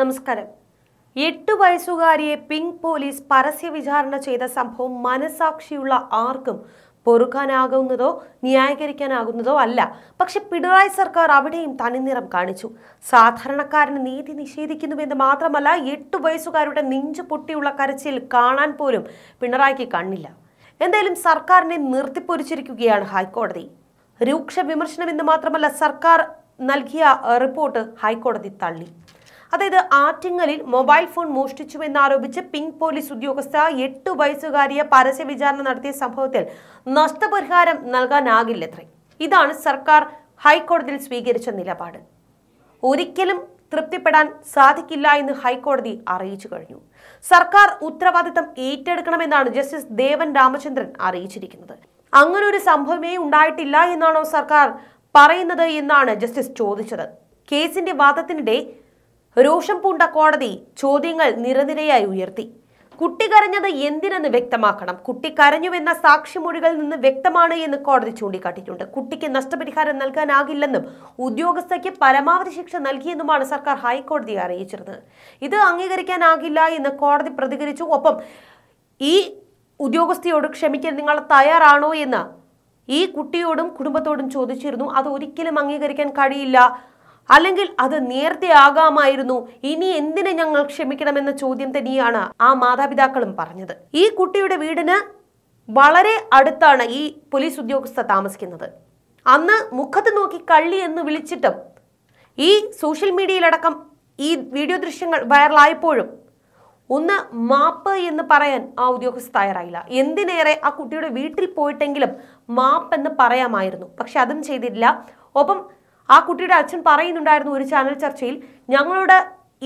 നമസ്കാരം എട്ട് വയസ്സുകാരിയെ പിങ്ക് പോലീസ് പരസ്യ വിചാരണ ചെയ്ത സംഭവം മനസാക്ഷിയുള്ള ആർക്കും പൊറുക്കാനാകുന്നതോ ന്യായീകരിക്കാനാകുന്നതോ അല്ല പക്ഷെ പിണറായി സർക്കാർ അവിടെയും തനിനിറം കാണിച്ചു സാധാരണക്കാരന് നീതി നിഷേധിക്കുന്നുവെന്ന് മാത്രമല്ല എട്ട് വയസ്സുകാരുടെ നെഞ്ചു പൊട്ടിയുള്ള കരച്ചിൽ കാണാൻ പോലും പിണറായിക്ക് കണ്ണില്ല എന്തായാലും സർക്കാരിനെ നിർത്തിപ്പൊരിച്ചിരിക്കുകയാണ് ഹൈക്കോടതി രൂക്ഷ വിമർശനമെന്ന് മാത്രമല്ല സർക്കാർ നൽകിയ റിപ്പോർട്ട് ഹൈക്കോടതി തള്ളി അതായത് ആറ്റിങ്ങലിൽ മൊബൈൽ ഫോൺ മോഷ്ടിച്ചുവെന്നാരോപിച്ച് പിങ്ക് പോലീസ് ഉദ്യോഗസ്ഥ എട്ട് വയസ്സുകാരിയെ പരസ്യ വിചാരണ നടത്തിയ സംഭവത്തിൽ നഷ്ടപരിഹാരം നൽകാനാകില്ലത്രേ ഇതാണ് സർക്കാർ ഹൈക്കോടതിയിൽ സ്വീകരിച്ച നിലപാട് ഒരിക്കലും തൃപ്തിപ്പെടാൻ സാധിക്കില്ല എന്ന് ഹൈക്കോടതി അറിയിച്ചു കഴിഞ്ഞു സർക്കാർ ഉത്തരവാദിത്തം ഏറ്റെടുക്കണമെന്നാണ് ജസ്റ്റിസ് ദേവൻ രാമചന്ദ്രൻ അറിയിച്ചിരിക്കുന്നത് അങ്ങനെ ഒരു സംഭവമേ ഉണ്ടായിട്ടില്ല എന്നാണോ സർക്കാർ പറയുന്നത് എന്നാണ് ജസ്റ്റിസ് ചോദിച്ചത് കേസിന്റെ വാദത്തിനിടെ രോഷം പൂണ്ട കോടതി ചോദ്യങ്ങൾ നിരനിരയായി ഉയർത്തി കുട്ടി കരഞ്ഞത് എന്തിനെന്ന് വ്യക്തമാക്കണം കുട്ടി കരഞ്ഞുവെന്ന സാക്ഷിമൊഴികളിൽ നിന്ന് വ്യക്തമാണ് എന്ന് കോടതി ചൂണ്ടിക്കാട്ടിയിട്ടുണ്ട് കുട്ടിക്ക് നഷ്ടപരിഹാരം നൽകാനാകില്ലെന്നും ഉദ്യോഗസ്ഥയ്ക്ക് പരമാവധി ശിക്ഷ നൽകിയെന്നുമാണ് സർക്കാർ ഹൈക്കോടതിയെ അറിയിച്ചിരുന്നത് ഇത് അംഗീകരിക്കാനാകില്ല എന്ന് കോടതി പ്രതികരിച്ചു ഒപ്പം ഈ ഉദ്യോഗസ്ഥയോട് ക്ഷമിക്കാൻ നിങ്ങൾ തയ്യാറാണോ എന്ന് ഈ കുട്ടിയോടും കുടുംബത്തോടും ചോദിച്ചിരുന്നു അത് ഒരിക്കലും അംഗീകരിക്കാൻ കഴിയില്ല അല്ലെങ്കിൽ അത് നേരത്തെ ആകാമായിരുന്നു ഇനി എന്തിനെ ഞങ്ങൾ ക്ഷമിക്കണമെന്ന ചോദ്യം തന്നെയാണ് ആ മാതാപിതാക്കളും പറഞ്ഞത് ഈ കുട്ടിയുടെ വീടിന് വളരെ അടുത്താണ് ഈ പോലീസ് ഉദ്യോഗസ്ഥ താമസിക്കുന്നത് അന്ന് മുഖത്ത് നോക്കി കള്ളി എന്ന് വിളിച്ചിട്ടും ഈ സോഷ്യൽ മീഡിയയിലടക്കം ഈ വീഡിയോ ദൃശ്യങ്ങൾ വൈറലായപ്പോഴും ഒന്ന് മാപ്പ് എന്ന് പറയാൻ ആ ഉദ്യോഗസ്ഥ തയ്യാറായില്ല എന്തിനേറെ ആ കുട്ടിയുടെ വീട്ടിൽ പോയിട്ടെങ്കിലും മാപ്പ് എന്ന് പറയാമായിരുന്നു പക്ഷെ അതും ചെയ്തിട്ടില്ല ഒപ്പം ആ കുട്ടിയുടെ അച്ഛൻ പറയുന്നുണ്ടായിരുന്നു ഒരു ചാനൽ ചർച്ചയിൽ ഞങ്ങളോട്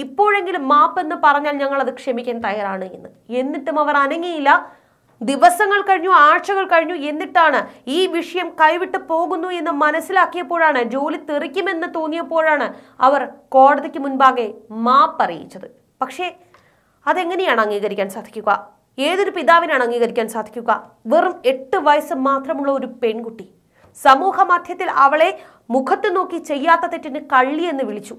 ഇപ്പോഴെങ്കിലും മാപ്പെന്ന് പറഞ്ഞാൽ ഞങ്ങൾ അത് ക്ഷമിക്കാൻ തയ്യാറാണ് എന്ന് എന്നിട്ടും അവർ അനങ്ങിയില്ല ദിവസങ്ങൾ കഴിഞ്ഞു ആഴ്ചകൾ കഴിഞ്ഞു എന്നിട്ടാണ് ഈ വിഷയം കൈവിട്ട് പോകുന്നു എന്ന് മനസ്സിലാക്കിയപ്പോഴാണ് ജോലി തെറിക്കുമെന്ന് തോന്നിയപ്പോഴാണ് അവർ കോടതിക്ക് മുൻപാകെ മാപ്പറിയിച്ചത് പക്ഷേ അതെങ്ങനെയാണ് അംഗീകരിക്കാൻ സാധിക്കുക ഏതൊരു പിതാവിനാണ് അംഗീകരിക്കാൻ സാധിക്കുക വെറും എട്ട് വയസ്സ് മാത്രമുള്ള ഒരു പെൺകുട്ടി സമൂഹ മാധ്യത്തിൽ അവളെ മുഖത്ത് നോക്കി ചെയ്യാത്ത തെറ്റിന് കള്ളി എന്ന് വിളിച്ചു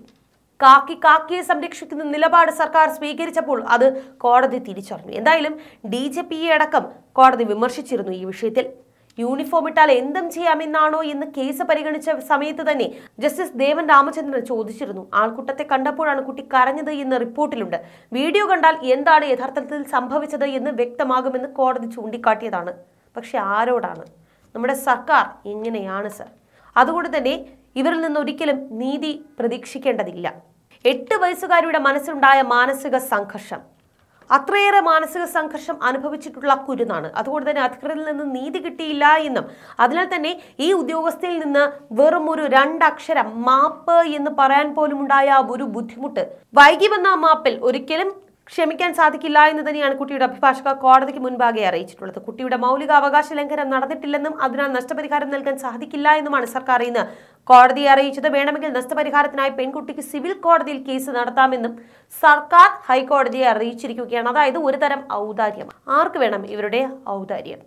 കാക്കി കാക്കിയെ സംരക്ഷിക്കുന്ന നിലപാട് സർക്കാർ സ്വീകരിച്ചപ്പോൾ അത് കോടതി തിരിച്ചറിഞ്ഞു എന്തായാലും ഡി ജെ അടക്കം കോടതി വിമർശിച്ചിരുന്നു ഈ വിഷയത്തിൽ യൂണിഫോം ഇട്ടാൽ എന്തും ചെയ്യാമെന്നാണോ എന്ന് കേസ് പരിഗണിച്ച സമയത്ത് തന്നെ ജസ്റ്റിസ് ദേവൻ രാമചന്ദ്രൻ ചോദിച്ചിരുന്നു ആൾക്കൂട്ടത്തെ കണ്ടപ്പോഴാണ് കുട്ടി കരഞ്ഞത് എന്ന് റിപ്പോർട്ടിലുണ്ട് വീഡിയോ കണ്ടാൽ എന്താണ് യഥാർത്ഥത്തിൽ സംഭവിച്ചത് എന്ന് വ്യക്തമാകുമെന്ന് കോടതി ചൂണ്ടിക്കാട്ടിയതാണ് പക്ഷെ ആരോടാണ് നമ്മുടെ സർക്കാർ എങ്ങനെയാണ് സർ അതുകൊണ്ട് തന്നെ ഇവരിൽ നിന്നൊരിക്കലും നീതി പ്രതീക്ഷിക്കേണ്ടതില്ല എട്ട് വയസ്സുകാരിയുടെ മനസ്സിലുണ്ടായ മാനസിക സംഘർഷം അത്രയേറെ മാനസിക സംഘർഷം അനുഭവിച്ചിട്ടുള്ള കുരുന്നാണ് അതുകൊണ്ട് തന്നെ അധികൃതരിൽ നിന്ന് നീതി കിട്ടിയില്ല എന്നും അതിനാൽ തന്നെ ഈ ഉദ്യോഗസ്ഥയിൽ നിന്ന് വെറും ഒരു രണ്ടക്ഷരം മാപ്പ് എന്ന് പറയാൻ പോലും ഉണ്ടായ ഒരു ബുദ്ധിമുട്ട് വൈകി വന്ന മാപ്പിൽ ഒരിക്കലും ക്ഷമിക്കാൻ സാധിക്കില്ല എന്ന് തന്നെയാണ് കുട്ടിയുടെ അഭിഭാഷക കോടതിക്ക് മുൻപാകെ അറിയിച്ചിട്ടുള്ളത് കുട്ടിയുടെ മൗലിക അവകാശ ലംഘനം നടന്നിട്ടില്ലെന്നും അതിനാൽ നഷ്ടപരിഹാരം നൽകാൻ സാധിക്കില്ല എന്നുമാണ് സർക്കാർ ഇന്ന് കോടതിയെ അറിയിച്ചത് വേണമെങ്കിൽ നഷ്ടപരിഹാരത്തിനായി പെൺകുട്ടിക്ക് സിവിൽ കോടതിയിൽ കേസ് നടത്താമെന്നും സർക്കാർ ഹൈക്കോടതിയെ അറിയിച്ചിരിക്കുകയാണ് അതായത് ഒരു തരം ഔദാര്യം ആർക്ക് വേണം ഇവരുടെ ഔദാര്യം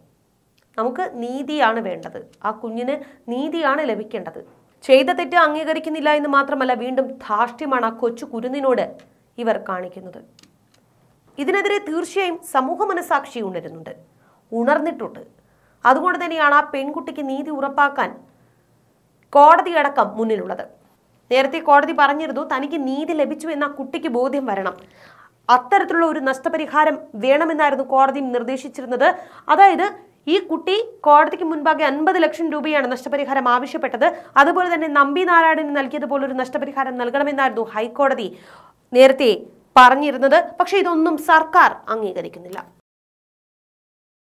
നമുക്ക് നീതിയാണ് വേണ്ടത് ആ കുഞ്ഞിന് നീതിയാണ് ലഭിക്കേണ്ടത് ചെയ്ത തെറ്റ് അംഗീകരിക്കുന്നില്ല എന്ന് മാത്രമല്ല വീണ്ടും ധാഷ്ട്യമാണ് ആ കൊച്ചു കുരുന്നിനോട് ഇവർ കാണിക്കുന്നത് ഇതിനെതിരെ തീർച്ചയായും സമൂഹ മനസാക്ഷി ഉണരുന്നുണ്ട് ഉണർന്നിട്ടുണ്ട് അതുകൊണ്ട് തന്നെയാണ് ആ പെൺകുട്ടിക്ക് നീതി ഉറപ്പാക്കാൻ കോടതിയടക്കം മുന്നിലുള്ളത് നേരത്തെ കോടതി പറഞ്ഞിരുന്നു തനിക്ക് നീതി ലഭിച്ചു എന്ന കുട്ടിക്ക് ബോധ്യം വരണം അത്തരത്തിലുള്ള ഒരു നഷ്ടപരിഹാരം വേണമെന്നായിരുന്നു കോടതി നിർദ്ദേശിച്ചിരുന്നത് അതായത് ഈ കുട്ടി കോടതിക്ക് മുൻപാകെ അൻപത് ലക്ഷം രൂപയാണ് നഷ്ടപരിഹാരം ആവശ്യപ്പെട്ടത് അതുപോലെ തന്നെ നമ്പി നാരായണന് നൽകിയതുപോലൊരു നഷ്ടപരിഹാരം നൽകണമെന്നായിരുന്നു ഹൈക്കോടതി നേരത്തെ പറഞ്ഞിരുന്നത് പക്ഷേ ഇതൊന്നും സർക്കാർ അംഗീകരിക്കുന്നില്ല